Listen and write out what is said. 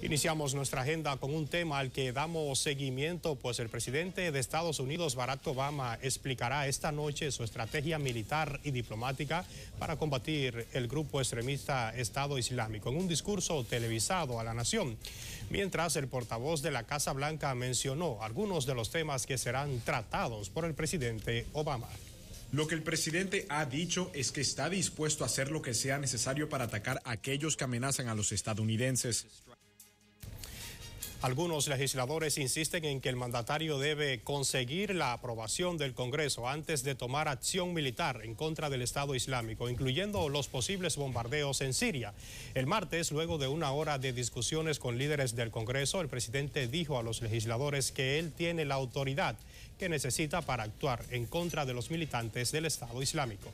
Iniciamos nuestra agenda con un tema al que damos seguimiento, pues el presidente de Estados Unidos, Barack Obama, explicará esta noche su estrategia militar y diplomática para combatir el grupo extremista Estado Islámico en un discurso televisado a la nación. Mientras el portavoz de la Casa Blanca mencionó algunos de los temas que serán tratados por el presidente Obama. Lo que el presidente ha dicho es que está dispuesto a hacer lo que sea necesario para atacar a aquellos que amenazan a los estadounidenses. Algunos legisladores insisten en que el mandatario debe conseguir la aprobación del Congreso antes de tomar acción militar en contra del Estado Islámico, incluyendo los posibles bombardeos en Siria. El martes, luego de una hora de discusiones con líderes del Congreso, el presidente dijo a los legisladores que él tiene la autoridad que necesita para actuar en contra de los militantes del Estado Islámico.